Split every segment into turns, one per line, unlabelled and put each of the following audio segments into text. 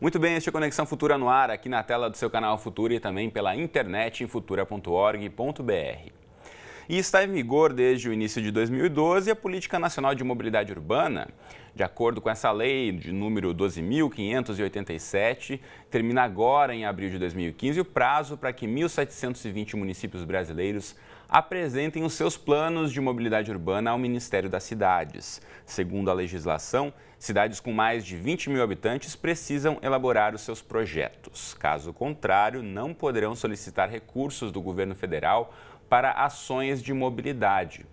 Muito bem, este é Conexão Futura no ar, aqui na tela do seu canal Futura e também pela internet em futura.org.br. E está em vigor desde o início de 2012 a Política Nacional de Mobilidade Urbana. De acordo com essa lei de número 12.587, termina agora, em abril de 2015, o prazo para que 1.720 municípios brasileiros apresentem os seus planos de mobilidade urbana ao Ministério das Cidades. Segundo a legislação, cidades com mais de 20 mil habitantes precisam elaborar os seus projetos. Caso contrário, não poderão solicitar recursos do governo federal para ações de mobilidade.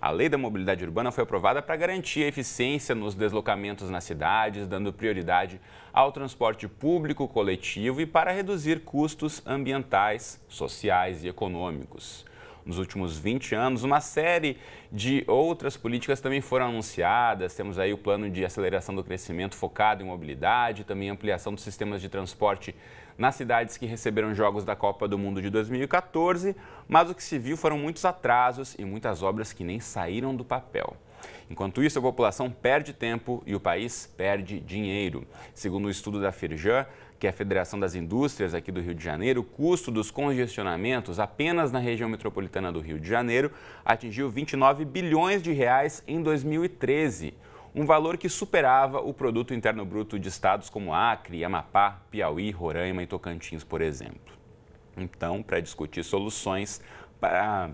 A Lei da Mobilidade Urbana foi aprovada para garantir a eficiência nos deslocamentos nas cidades, dando prioridade ao transporte público coletivo e para reduzir custos ambientais, sociais e econômicos nos últimos 20 anos. Uma série de outras políticas também foram anunciadas. Temos aí o plano de aceleração do crescimento focado em mobilidade, também ampliação dos sistemas de transporte nas cidades que receberam jogos da Copa do Mundo de 2014, mas o que se viu foram muitos atrasos e muitas obras que nem saíram do papel. Enquanto isso, a população perde tempo e o país perde dinheiro. Segundo o um estudo da Firjan, que é a Federação das Indústrias aqui do Rio de Janeiro, o custo dos congestionamentos apenas na região metropolitana do Rio de Janeiro atingiu 29 bilhões de reais em 2013, um valor que superava o produto interno bruto de estados como Acre, Amapá, Piauí, Roraima e Tocantins, por exemplo. Então, para discutir soluções para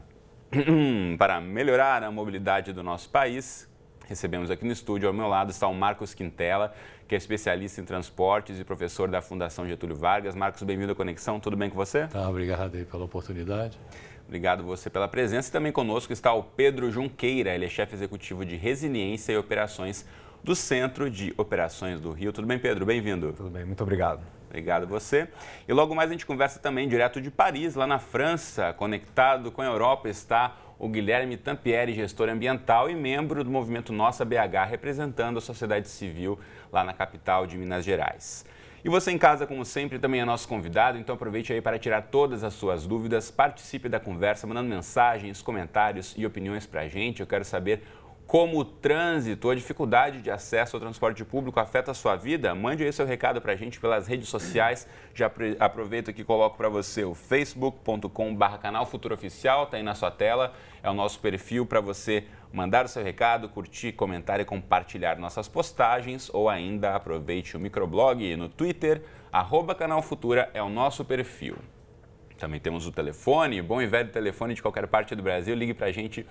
para melhorar a mobilidade do nosso país, recebemos aqui no estúdio. Ao meu lado está o Marcos Quintela, que é especialista em transportes e professor da Fundação Getúlio Vargas. Marcos, bem-vindo à Conexão. Tudo bem com você? Tá,
obrigado aí pela oportunidade.
Obrigado você pela presença. E também conosco está o Pedro Junqueira, ele é chefe executivo de Resiliência e Operações do Centro de Operações do Rio. Tudo bem, Pedro? Bem-vindo. Tudo bem, muito obrigado. Obrigado você. E logo mais a gente conversa também direto de Paris, lá na França, conectado com a Europa, está o Guilherme Tampieri, gestor ambiental e membro do movimento Nossa BH, representando a sociedade civil lá na capital de Minas Gerais. E você em casa, como sempre, também é nosso convidado, então aproveite aí para tirar todas as suas dúvidas, participe da conversa, mandando mensagens, comentários e opiniões para a gente. Eu quero saber como o trânsito ou a dificuldade de acesso ao transporte público afeta a sua vida? Mande aí seu recado para a gente pelas redes sociais. Já aproveito que coloco para você o facebook.com.br canal Futuro Oficial, está aí na sua tela. É o nosso perfil para você mandar o seu recado, curtir, comentar e compartilhar nossas postagens. Ou ainda aproveite o microblog no Twitter, arroba canal Futura é o nosso perfil. Também temos o telefone, bom e velho telefone de qualquer parte do Brasil. Ligue para a gente,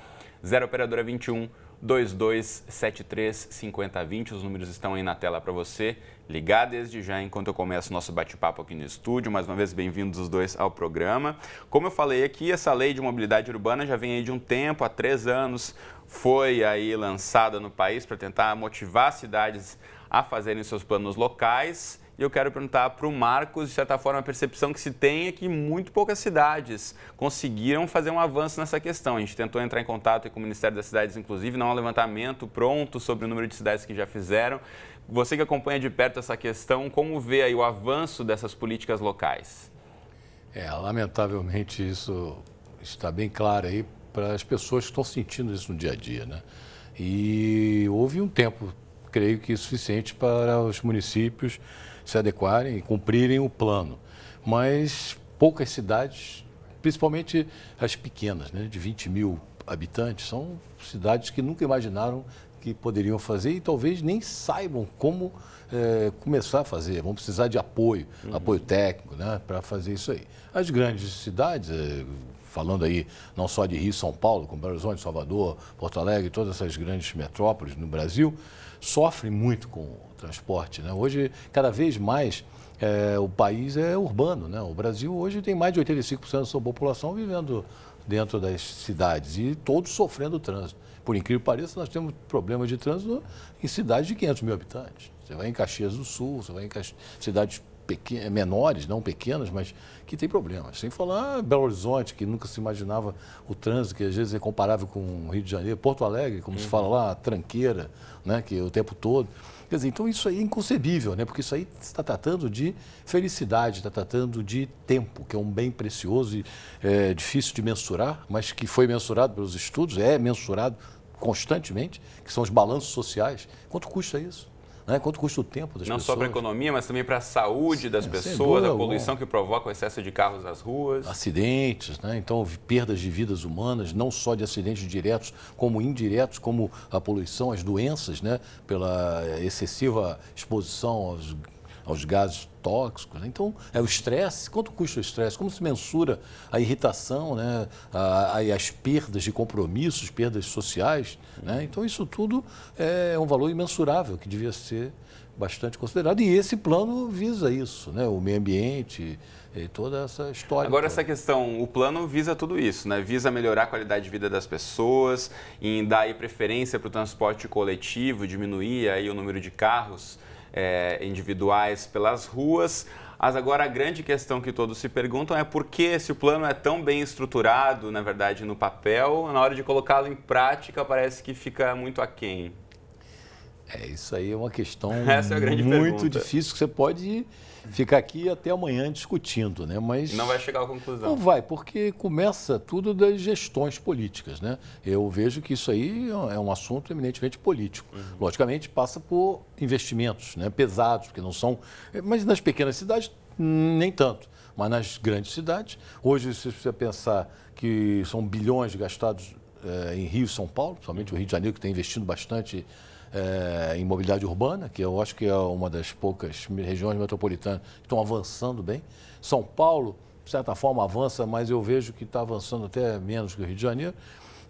0 operadora 21 2273-5020. Os números estão aí na tela para você. Ligar desde já enquanto eu começo nosso bate-papo aqui no estúdio. Mais uma vez, bem-vindos os dois ao programa. Como eu falei aqui, essa lei de mobilidade urbana já vem aí de um tempo, há três anos, foi aí lançada no país para tentar motivar cidades a fazerem seus planos locais e eu quero perguntar para o Marcos, de certa forma, a percepção que se tem é que muito poucas cidades conseguiram fazer um avanço nessa questão. A gente tentou entrar em contato com o Ministério das Cidades, inclusive, não há um levantamento pronto sobre o número de cidades que já fizeram. Você que acompanha de perto essa questão, como vê aí o avanço dessas políticas locais?
É, lamentavelmente isso está bem claro aí para as pessoas que estão sentindo isso no dia a dia, né? E houve um tempo, creio que suficiente para os municípios se adequarem e cumprirem o plano. Mas poucas cidades, principalmente as pequenas, né, de 20 mil habitantes, são cidades que nunca imaginaram que poderiam fazer e talvez nem saibam como é, começar a fazer. Vão precisar de apoio, uhum. apoio técnico, né, para fazer isso aí. As grandes cidades, eh, falando aí não só de Rio, São Paulo, como Belo Horizonte, Salvador, Porto Alegre, todas essas grandes metrópoles no Brasil, sofrem muito com o transporte. Né? Hoje, cada vez mais, é, o país é urbano. Né? O Brasil hoje tem mais de 85% da sua população vivendo dentro das cidades e todos sofrendo o trânsito. Por incrível que pareça, nós temos problemas de trânsito em cidades de 500 mil habitantes. Você vai em Caxias do Sul, você vai em cidades pequen, menores, não pequenas, mas que tem problemas. Sem falar Belo Horizonte, que nunca se imaginava o trânsito, que às vezes é comparável com o Rio de Janeiro, Porto Alegre, como uhum. se fala lá, tranqueira, né, que é o tempo todo. Quer dizer, então isso aí é inconcebível, né? porque isso aí está tratando de felicidade, está tratando de tempo, que é um bem precioso e é, difícil de mensurar, mas que foi mensurado pelos estudos, é mensurado constantemente, que são os balanços sociais. Quanto custa isso? Né? Quanto custa o tempo das Não pessoas? Não só para
a economia, mas também para a saúde Sim, das pessoas, a poluição que provoca o excesso de carros nas ruas.
Acidentes, né? então perdas de vidas humanas, não só de acidentes diretos, como indiretos, como a poluição, as doenças, né? pela eh, excessiva exposição aos aos gases tóxicos. Né? Então, é o estresse. Quanto custa o estresse? Como se mensura a irritação, né? a, a, as perdas de compromissos, perdas sociais? Né? Então, isso tudo é um valor imensurável que devia ser bastante considerado. E esse plano visa isso, né? o meio ambiente e toda essa história. Agora,
essa questão, o plano visa tudo isso, né? visa melhorar a qualidade de vida das pessoas, em dar preferência para o transporte coletivo, diminuir aí o número de carros é, individuais pelas ruas. Mas agora a grande questão que todos se perguntam é por que se o plano é tão bem estruturado, na verdade, no papel, na hora de colocá-lo em prática parece que fica muito aquém.
É, isso aí é uma questão é muito pergunta. difícil que você pode ficar aqui até amanhã discutindo, né? Mas não vai chegar à conclusão. Não vai, porque começa tudo das gestões políticas, né? Eu vejo que isso aí é um assunto eminentemente político. Uhum. Logicamente passa por investimentos, né? Pesados, que não são, mas nas pequenas cidades hum, nem tanto, mas nas grandes cidades, hoje se você pensar que são bilhões gastados é, em Rio e São Paulo, principalmente o Rio de Janeiro, que tem investindo bastante é, em mobilidade urbana, que eu acho que é uma das poucas regiões metropolitanas que estão avançando bem. São Paulo, de certa forma, avança, mas eu vejo que está avançando até menos que o Rio de Janeiro.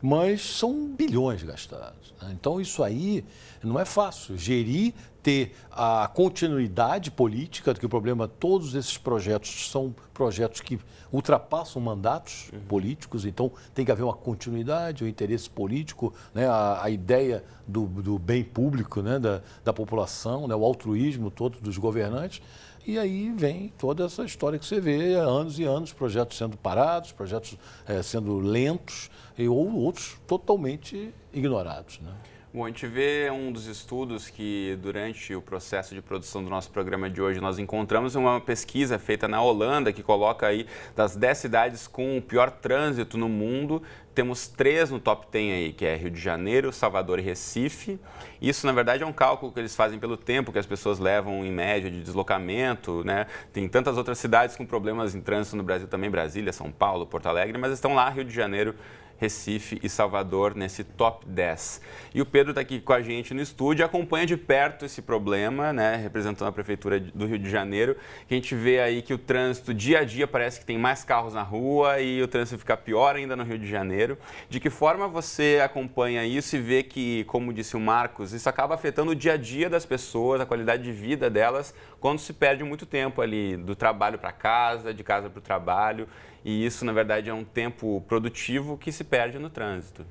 Mas são bilhões gastados. Né? Então, isso aí não é fácil. Gerir ter a continuidade política, que o problema todos esses projetos são projetos que ultrapassam mandatos uhum. políticos, então tem que haver uma continuidade, o um interesse político, né, a, a ideia do, do, bem público, né, da, da população, né, o altruísmo todo dos governantes. E aí vem toda essa história que você vê, anos e anos, projetos sendo parados, projetos é, sendo lentos, e, ou outros totalmente ignorados. Né?
Bom, a gente vê é um dos estudos que, durante o processo de produção do nosso programa de hoje, nós encontramos uma pesquisa feita na Holanda que coloca aí das 10 cidades com o pior trânsito no mundo. Temos três no top 10 aí, que é Rio de Janeiro, Salvador e Recife. Isso, na verdade, é um cálculo que eles fazem pelo tempo que as pessoas levam em média de deslocamento, né? Tem tantas outras cidades com problemas em trânsito no Brasil também, Brasília, São Paulo, Porto Alegre, mas estão lá Rio de Janeiro Recife e Salvador nesse top 10. E o Pedro está aqui com a gente no estúdio, acompanha de perto esse problema, né, representando a Prefeitura do Rio de Janeiro, que a gente vê aí que o trânsito dia a dia parece que tem mais carros na rua e o trânsito fica pior ainda no Rio de Janeiro. De que forma você acompanha isso e vê que, como disse o Marcos, isso acaba afetando o dia a dia das pessoas, a qualidade de vida delas, quando se perde muito tempo ali do trabalho para casa, de casa para o trabalho, e isso na verdade é um tempo produtivo que se
perde no trânsito.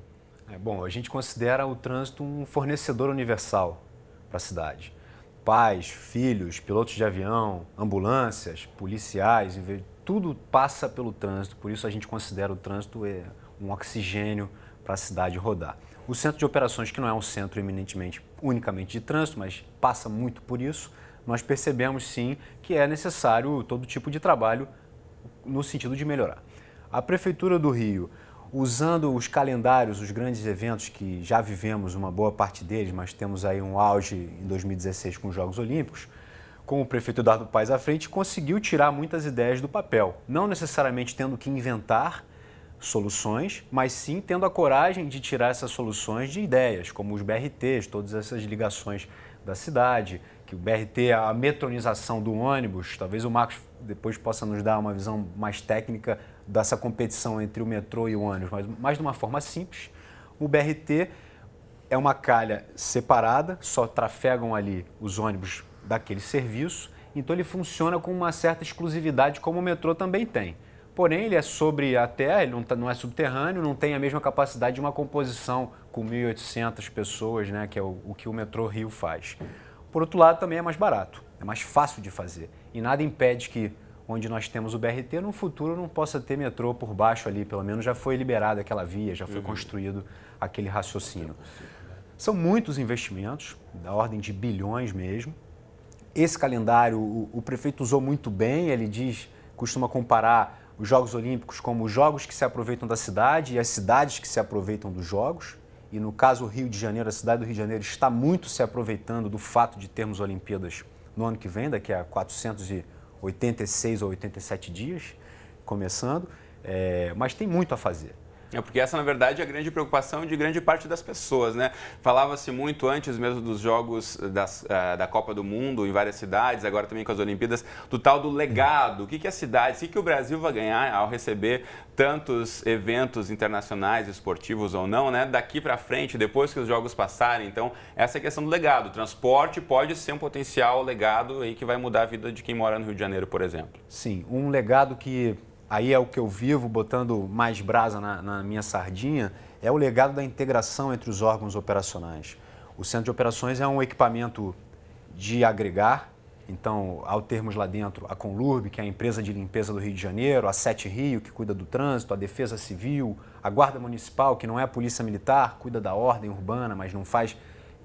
É, bom, a gente considera o trânsito um fornecedor universal para a cidade. Pais, filhos, pilotos de avião, ambulâncias, policiais, tudo passa pelo trânsito, por isso a gente considera o trânsito é, um oxigênio para a cidade rodar. O centro de operações, que não é um centro eminentemente unicamente de trânsito, mas passa muito por isso, nós percebemos sim que é necessário todo tipo de trabalho no sentido de melhorar. A Prefeitura do Rio, usando os calendários, os grandes eventos que já vivemos uma boa parte deles, mas temos aí um auge em 2016 com os Jogos Olímpicos, com o prefeito Eduardo Paes à frente, conseguiu tirar muitas ideias do papel, não necessariamente tendo que inventar soluções, mas sim tendo a coragem de tirar essas soluções de ideias, como os BRTs, todas essas ligações da cidade, que o BRT, a metronização do ônibus, talvez o Marcos depois possa nos dar uma visão mais técnica dessa competição entre o metrô e o ônibus, mas mais de uma forma simples. O BRT é uma calha separada, só trafegam ali os ônibus daquele serviço, então ele funciona com uma certa exclusividade, como o metrô também tem. Porém, ele é sobre a terra, ele não, tá, não é subterrâneo, não tem a mesma capacidade de uma composição com 1.800 pessoas, né, que é o, o que o metrô Rio faz. Por outro lado, também é mais barato, é mais fácil de fazer. E nada impede que, onde nós temos o BRT, no futuro não possa ter metrô por baixo ali. Pelo menos já foi liberada aquela via, já foi uhum. construído aquele raciocínio. É né? São muitos investimentos, da ordem de bilhões mesmo. Esse calendário, o, o prefeito usou muito bem, ele diz, costuma comparar os Jogos Olímpicos como os jogos que se aproveitam da cidade e as cidades que se aproveitam dos jogos e no caso o Rio de Janeiro, a cidade do Rio de Janeiro está muito se aproveitando do fato de termos Olimpíadas no ano que vem, daqui a 486 ou 87 dias, começando, é, mas tem muito a fazer. É porque essa,
na verdade, é a grande preocupação de grande parte das pessoas, né? Falava-se muito antes mesmo dos jogos das, ah, da Copa do Mundo em várias cidades, agora também com as Olimpíadas, do tal do legado. O que, que a cidade, o que, que o Brasil vai ganhar ao receber tantos eventos internacionais, esportivos ou não, né? Daqui para frente, depois que os jogos passarem. Então, essa é a questão do legado. O transporte pode ser um potencial legado aí que vai mudar a vida de quem mora no Rio de Janeiro, por exemplo.
Sim, um legado que aí é o que eu vivo botando mais brasa na, na minha sardinha, é o legado da integração entre os órgãos operacionais. O centro de operações é um equipamento de agregar, então, ao termos lá dentro a Conlurb, que é a empresa de limpeza do Rio de Janeiro, a Sete Rio, que cuida do trânsito, a Defesa Civil, a Guarda Municipal, que não é a Polícia Militar, cuida da ordem urbana, mas não faz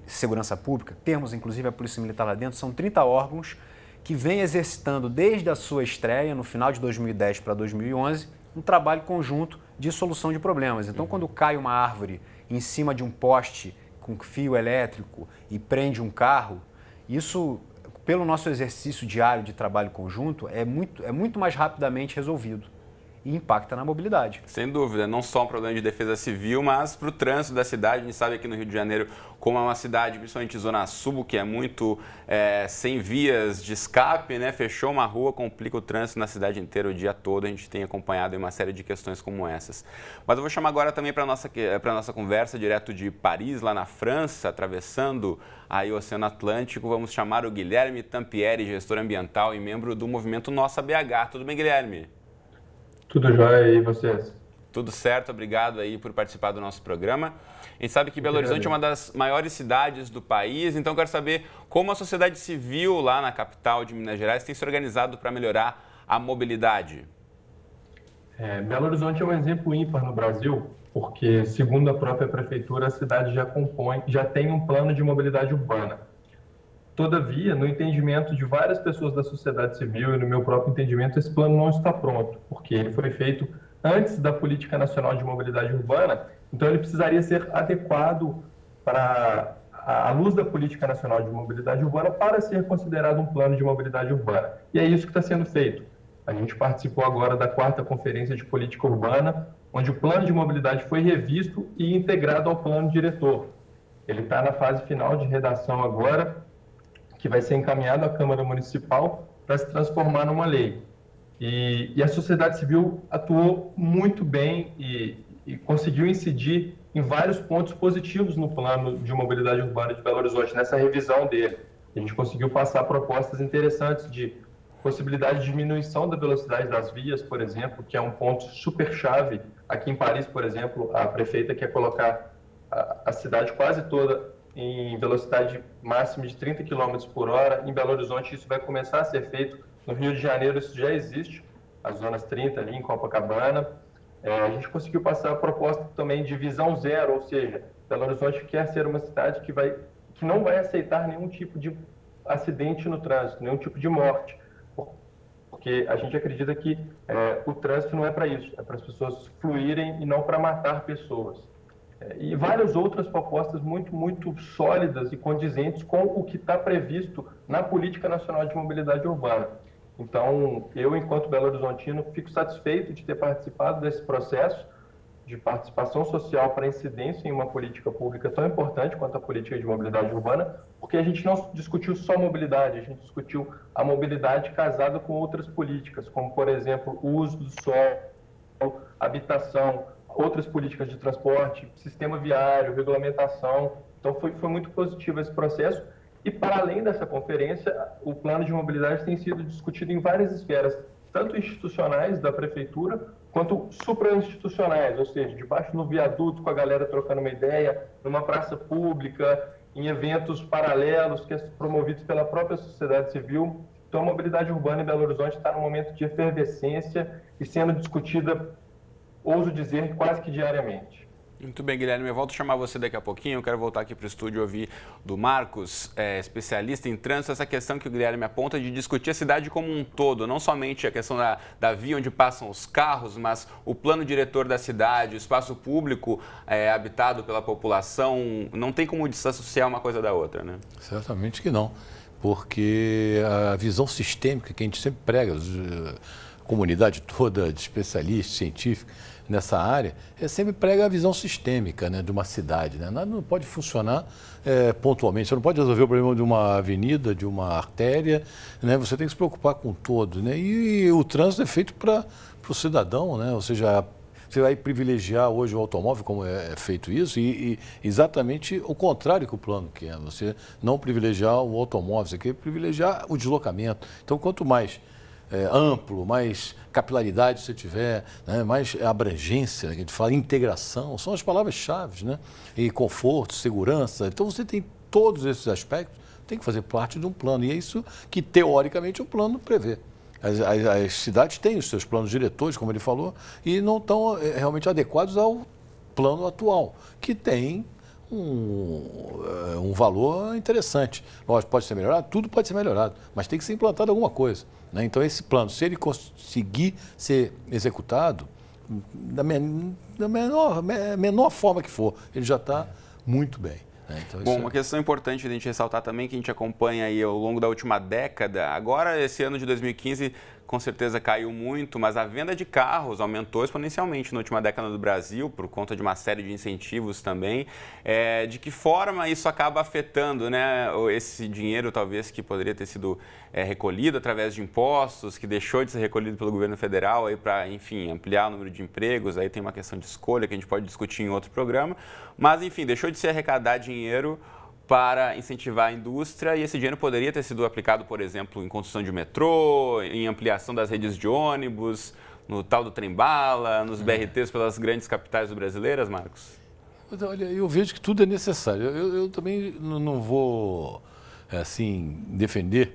segurança pública. Temos, inclusive, a Polícia Militar lá dentro. São 30 órgãos que vem exercitando desde a sua estreia, no final de 2010 para 2011, um trabalho conjunto de solução de problemas. Então, uhum. quando cai uma árvore em cima de um poste com fio elétrico e prende um carro, isso, pelo nosso exercício diário de trabalho conjunto, é muito, é muito mais rapidamente resolvido e impacta na mobilidade.
Sem dúvida, não só um problema de defesa civil, mas para o trânsito da cidade. A gente sabe aqui no Rio de Janeiro como é uma cidade, principalmente zona sul, que é muito é, sem vias de escape, né? fechou uma rua, complica o trânsito na cidade inteira o dia todo. A gente tem acompanhado uma série de questões como essas. Mas eu vou chamar agora também para a nossa, nossa conversa direto de Paris, lá na França, atravessando aí o Oceano Atlântico. Vamos chamar o Guilherme Tampieri, gestor ambiental e membro do movimento Nossa BH. Tudo bem, Guilherme?
Tudo jóia aí vocês?
Tudo certo, obrigado aí por participar do nosso programa. A gente sabe que Belo Horizonte é uma das maiores cidades do país, então quero saber como a sociedade civil lá na capital de Minas Gerais tem se organizado para melhorar a mobilidade.
É, Belo Horizonte é um exemplo ímpar no Brasil, porque, segundo a própria prefeitura, a cidade já compõe, já tem um plano de mobilidade urbana. Todavia, no entendimento de várias pessoas da sociedade civil e no meu próprio entendimento, esse plano não está pronto, porque ele foi feito antes da Política Nacional de Mobilidade Urbana, então ele precisaria ser adequado para à luz da Política Nacional de Mobilidade Urbana para ser considerado um plano de mobilidade urbana. E é isso que está sendo feito. A gente participou agora da quarta conferência de política urbana, onde o plano de mobilidade foi revisto e integrado ao plano diretor. Ele está na fase final de redação agora que vai ser encaminhado à Câmara Municipal para se transformar numa lei. E, e, a sociedade civil atuou muito bem e, e, conseguiu incidir em vários pontos positivos no plano de mobilidade urbana de Belo Horizonte, nessa revisão dele. A gente conseguiu passar propostas interessantes de possibilidade de diminuição da velocidade das vias, por exemplo, que é um ponto super chave. Aqui em Paris, por exemplo, a prefeita quer colocar a, a cidade quase toda em velocidade máxima de 30 km por hora. Em Belo Horizonte, isso vai começar a ser feito. No Rio de Janeiro, isso já existe, as zonas 30 ali em Copacabana. É, a gente conseguiu passar a proposta também de visão zero, ou seja, Belo Horizonte quer ser uma cidade que, vai, que não vai aceitar nenhum tipo de acidente no trânsito, nenhum tipo de morte, porque a gente acredita que é, o trânsito não é para isso, é para as pessoas fluírem e não para matar pessoas. É, e várias outras propostas muito, muito sólidas e condizentes com o que está previsto na Política Nacional de Mobilidade Urbana. Então, eu, enquanto Belo Horizontino, fico satisfeito de ter participado desse processo de participação social para incidência em uma política pública tão importante quanto a política de mobilidade urbana, porque a gente não discutiu só mobilidade, a gente discutiu a mobilidade casada com outras políticas, como, por exemplo, o uso do solo, habitação, outras políticas de transporte, sistema viário, regulamentação. Então, foi, foi muito positivo esse processo. E, para além dessa conferência, o plano de mobilidade tem sido discutido em várias esferas, tanto institucionais da prefeitura, quanto suprainstitucionais, ou seja, debaixo no viaduto com a galera trocando uma ideia, numa praça pública, em eventos paralelos que é promovidos pela própria sociedade civil. Então, a mobilidade urbana em Belo Horizonte está num momento de efervescência e sendo discutida ouso dizer, quase que diariamente.
Muito bem, Guilherme. Eu volto a chamar você daqui a pouquinho. Eu quero voltar aqui para o estúdio ouvir do Marcos, é, especialista em trânsito, essa questão que o Guilherme aponta de discutir a cidade como um todo, não somente a questão da, da via onde passam os carros, mas o plano diretor da cidade, o espaço público é, habitado pela população. Não tem como desassociar uma coisa da outra, né?
Certamente que não, porque a visão sistêmica que a gente sempre prega, a eh, comunidade toda de especialistas, científicos, nessa área, é, sempre prega a visão sistêmica né, de uma cidade. Né? Nada não pode funcionar é, pontualmente. Você não pode resolver o problema de uma avenida, de uma artéria. Né? Você tem que se preocupar com todo. Né? E o trânsito é feito para o cidadão, né? ou seja, você vai privilegiar hoje o automóvel, como é, é feito isso, e, e, exatamente o contrário que o plano quer. Você não privilegiar o automóvel, você quer privilegiar o deslocamento. Então, quanto mais é, amplo, mais capilaridade se tiver, né, mais abrangência, a gente fala, integração, são as palavras-chave, né? E conforto, segurança. Então você tem todos esses aspectos, tem que fazer parte de um plano. E é isso que, teoricamente, o plano prevê. As, as, as cidades têm os seus planos diretores, como ele falou, e não estão é, realmente adequados ao plano atual, que tem um, é, um, valor interessante. Lógico, pode ser melhorado, tudo pode ser melhorado, mas tem que ser implantado alguma coisa. Né? Então, esse plano, se ele conseguir ser executado, da, men da menor, menor forma que for, ele já está muito bem. É, então Bom, uma é
questão importante de a gente ressaltar também, que a gente acompanha aí ao longo da última década, agora esse ano de 2015 com certeza caiu muito, mas a venda de carros aumentou exponencialmente na última década do Brasil, por conta de uma série de incentivos também. É, de que forma isso acaba afetando né, esse dinheiro, talvez, que poderia ter sido é, recolhido através de impostos, que deixou de ser recolhido pelo governo federal para, enfim, ampliar o número de empregos? Aí tem uma questão de escolha que a gente pode discutir em outro programa. Mas, enfim, deixou de se arrecadar dinheiro para incentivar a indústria e esse dinheiro poderia ter sido aplicado, por exemplo, em construção de metrô, em ampliação das redes de ônibus, no tal do trem-bala, nos é. BRTs pelas grandes capitais brasileiras, Marcos?
Olha, eu vejo que tudo é necessário. Eu, eu também não vou, eh, assim, defender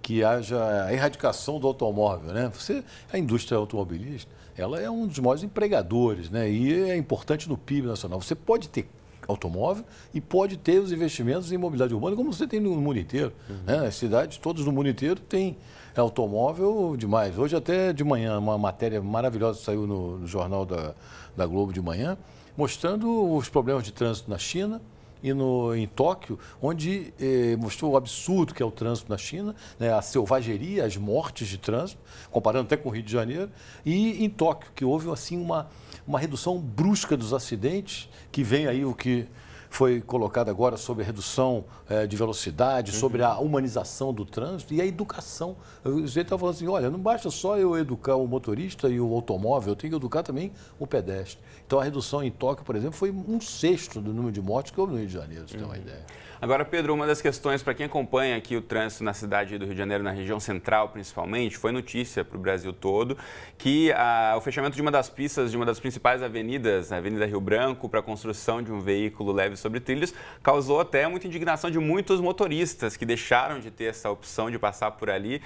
que haja a erradicação do automóvel, né? Você, a indústria automobilística, ela é um dos maiores empregadores, né? E é importante no PIB nacional. Você pode ter automóvel e pode ter os investimentos em mobilidade urbana, como você tem no mundo inteiro. Uhum. Né? As cidades, todas no mundo inteiro, têm automóvel demais. Hoje, até de manhã, uma matéria maravilhosa saiu no, no jornal da, da Globo de manhã, mostrando os problemas de trânsito na China e no, em Tóquio, onde eh, mostrou o absurdo que é o trânsito na China, né, a selvageria, as mortes de trânsito, comparando até com o Rio de Janeiro, e em Tóquio, que houve assim uma, uma redução brusca dos acidentes, que vem aí o que foi colocado agora sobre a redução é, de velocidade, uhum. sobre a humanização do trânsito e a educação. O sujeito tá estava falando assim, olha, não basta só eu educar o motorista e o automóvel, eu tenho que educar também o pedestre. Então, a redução em toque, por exemplo, foi um sexto do número de mortes que houve no Rio de Janeiro, você uhum. tem uma ideia.
Agora, Pedro, uma das questões para quem acompanha aqui o trânsito na cidade do Rio de Janeiro, na região central principalmente, foi notícia para o Brasil todo que ah, o fechamento de uma das pistas de uma das principais avenidas, a Avenida Rio Branco, para a construção de um veículo leve sobre trilhos, causou até muita indignação de muitos motoristas que deixaram de ter essa opção de passar por ali.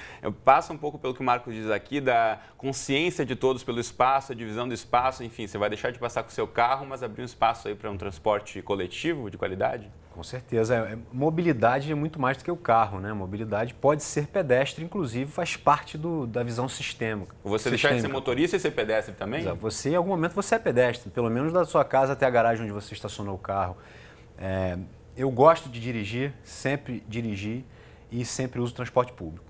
Passa um pouco pelo que o Marcos diz aqui, da consciência de todos pelo espaço, a divisão do espaço, enfim, você vai deixar de passar com o seu carro, mas abrir um espaço aí para um transporte coletivo de qualidade?
Com certeza. É, é, mobilidade é muito mais do que o carro, né? Mobilidade pode ser pedestre, inclusive, faz parte do, da visão sistêmica. Você sistêmica. deixar de ser
motorista e ser pedestre também? Exato.
Você, em algum momento, você é pedestre, pelo menos da sua casa até a garagem onde você estacionou o carro. É, eu gosto de dirigir, sempre dirigi e sempre uso transporte público.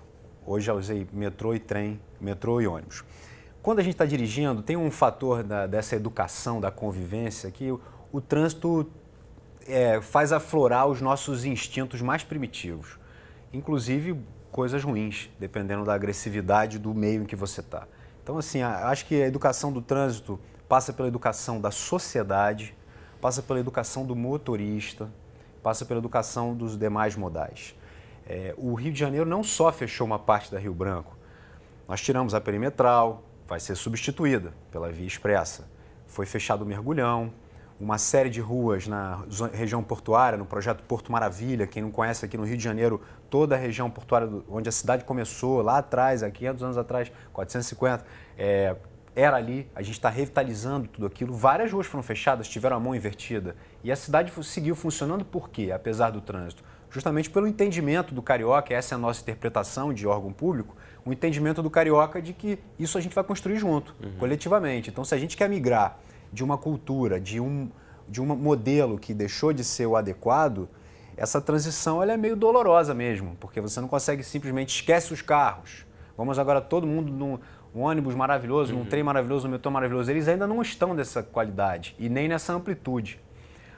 Hoje já usei metrô e trem, metrô e ônibus. Quando a gente está dirigindo, tem um fator da, dessa educação, da convivência, que o, o trânsito é, faz aflorar os nossos instintos mais primitivos, inclusive coisas ruins, dependendo da agressividade do meio em que você está. Então, assim, acho que a educação do trânsito passa pela educação da sociedade, passa pela educação do motorista, passa pela educação dos demais modais. É, o Rio de Janeiro não só fechou uma parte da Rio Branco, nós tiramos a perimetral, vai ser substituída pela Via Expressa. Foi fechado o mergulhão, uma série de ruas na região portuária, no projeto Porto Maravilha. Quem não conhece aqui no Rio de Janeiro, toda a região portuária onde a cidade começou, lá atrás, há 500 anos atrás, 450, é, era ali. A gente está revitalizando tudo aquilo. Várias ruas foram fechadas, tiveram a mão invertida. E a cidade seguiu funcionando por quê, apesar do trânsito? Justamente pelo entendimento do carioca, essa é a nossa interpretação de órgão público, o entendimento do carioca de que isso a gente vai construir junto, uhum. coletivamente. Então, se a gente quer migrar de uma cultura, de um, de um modelo que deixou de ser o adequado, essa transição ela é meio dolorosa mesmo, porque você não consegue simplesmente esquece os carros. Vamos agora todo mundo num um ônibus maravilhoso, uhum. num trem maravilhoso, num metrô maravilhoso. Eles ainda não estão dessa qualidade e nem nessa amplitude.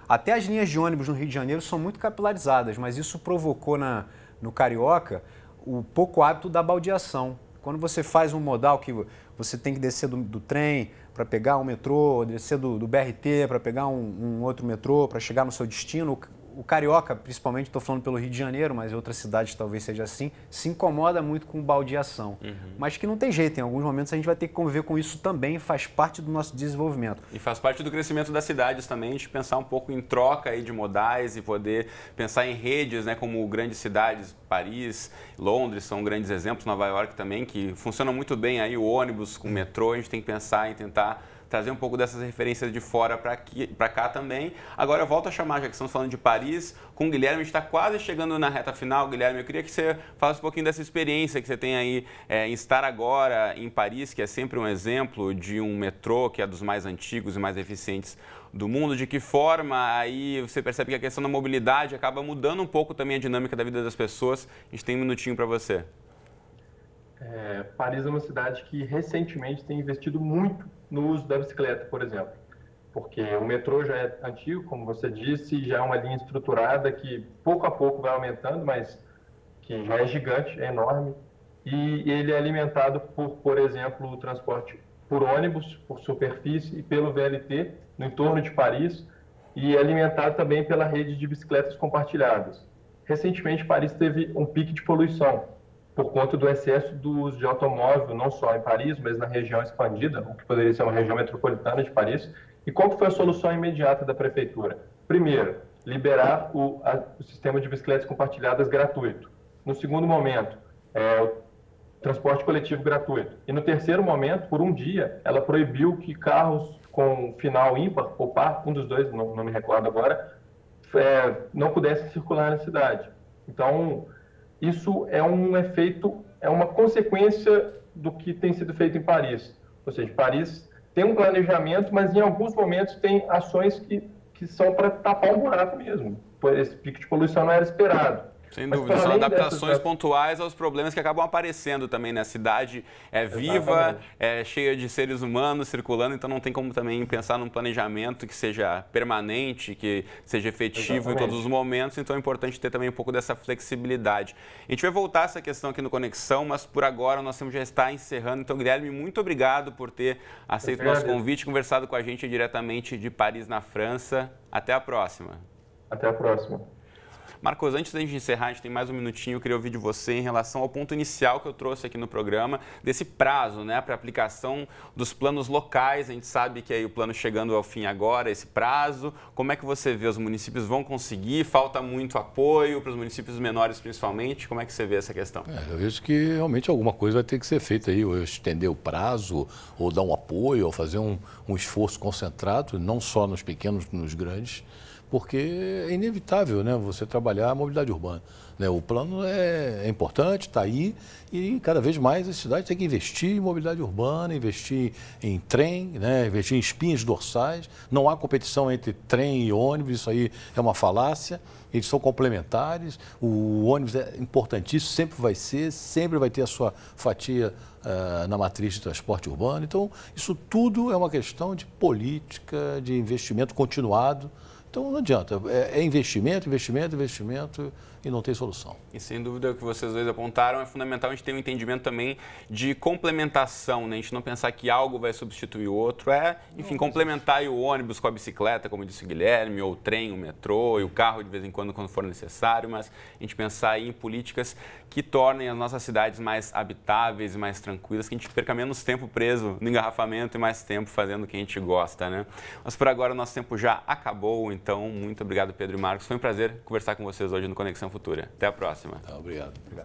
Até as linhas de ônibus no Rio de Janeiro são muito capilarizadas, mas isso provocou na, no Carioca o pouco hábito da baldeação. Quando você faz um modal que você tem que descer do, do trem, para pegar um metrô, descer do, do BRT, para pegar um, um, outro metrô, para chegar no seu destino, o carioca, principalmente, estou falando pelo Rio de Janeiro, mas outras cidades talvez seja assim, se incomoda muito com baldeação. Uhum. Mas que não tem jeito, em alguns momentos a gente vai ter que conviver com isso também, faz parte do nosso desenvolvimento.
E faz parte do crescimento das cidades também, a gente pensar um pouco em troca aí de modais e poder pensar em redes, né, como grandes cidades, Paris, Londres são grandes exemplos, Nova York também, que funciona muito bem aí o ônibus com o metrô, a gente tem que pensar em tentar trazer um pouco dessas referências de fora para cá também. Agora eu volto a chamar, já que estamos falando de Paris, com o Guilherme, a gente está quase chegando na reta final. Guilherme, eu queria que você falasse um pouquinho dessa experiência que você tem aí é, em estar agora em Paris, que é sempre um exemplo de um metrô que é dos mais antigos e mais eficientes do mundo, de que forma aí você percebe que a questão da mobilidade acaba mudando um pouco também a dinâmica da vida das pessoas. A gente tem um minutinho para você.
É, Paris é uma cidade que recentemente tem investido muito no uso da bicicleta, por exemplo, porque o metrô já é antigo, como você disse, já é uma linha estruturada que pouco a pouco vai aumentando, mas que já é gigante, é enorme, e ele é alimentado por, por exemplo, o transporte por ônibus, por superfície e pelo VLT no entorno de Paris, e é alimentado também pela rede de bicicletas compartilhadas. Recentemente, Paris teve um pico de poluição, por conta do excesso do uso de automóvel, não só em Paris, mas na região expandida, o que poderia ser uma região metropolitana de Paris. E qual foi a solução imediata da prefeitura? Primeiro, liberar o, a, o sistema de bicicletas compartilhadas gratuito. No segundo momento, é, o transporte coletivo gratuito. E no terceiro momento, por um dia, ela proibiu que carros com final ímpar ou par, um dos dois, não, não me recordo agora, é, não pudessem circular na cidade. Então, isso é um efeito, é uma consequência do que tem sido feito em Paris. Ou seja, Paris tem um planejamento, mas em alguns momentos tem ações que, que são para tapar um buraco mesmo. Esse pico de poluição não era esperado. Sem dúvida, são adaptações
pontuais aos problemas que acabam aparecendo também, né? A cidade é viva, Exatamente. é cheia de seres humanos circulando, então não tem como também pensar num planejamento que seja permanente, que seja efetivo Exatamente. em todos os momentos, então é importante ter também um pouco dessa flexibilidade. A gente vai voltar essa questão aqui no Conexão, mas por agora nós temos já está encerrando. Então, Guilherme, muito obrigado por ter aceito o nosso convite, conversado com a gente diretamente de Paris, na França. Até a próxima. Até a próxima. Marcos, antes da gente encerrar, a gente tem mais um minutinho, eu queria ouvir de você em relação ao ponto inicial que eu trouxe aqui no programa, desse prazo né, para aplicação dos planos locais. A gente sabe que aí o plano chegando ao fim agora, esse prazo. Como é que você vê? Os municípios vão conseguir? Falta muito apoio para os municípios menores, principalmente? Como é que você vê essa questão?
É, eu vejo que realmente alguma coisa vai ter que ser feita aí, ou estender o prazo, ou dar um apoio, ou fazer um, um esforço concentrado, não só nos pequenos, nos grandes porque é inevitável né, você trabalhar a mobilidade urbana. Né? O plano é, é importante, está aí, e cada vez mais a cidade tem que investir em mobilidade urbana, investir em trem, né, investir em espinhas dorsais. Não há competição entre trem e ônibus, isso aí é uma falácia. Eles são complementares, o ônibus é importantíssimo, sempre vai ser, sempre vai ter a sua fatia uh, na matriz de transporte urbano. Então, isso tudo é uma questão de política, de investimento continuado então não adianta. É, é investimento, investimento, investimento e não tem solução. E sem
dúvida o que vocês dois apontaram é fundamental a gente ter um entendimento também de complementação, né? A gente não pensar que algo vai substituir o outro, é, enfim, não, complementar o ônibus com a bicicleta, como disse o Guilherme, ou o trem, o metrô, e o carro de vez em quando quando for necessário, mas a gente pensar em políticas que tornem as nossas cidades mais habitáveis, e mais tranquilas, que a gente perca menos tempo preso no engarrafamento e mais tempo fazendo o que a gente gosta, né? Mas por agora o nosso tempo já acabou, então muito obrigado Pedro e Marcos, foi um prazer conversar com vocês hoje no Conexão Futura. Até a próxima próxima. obrigado. obrigado.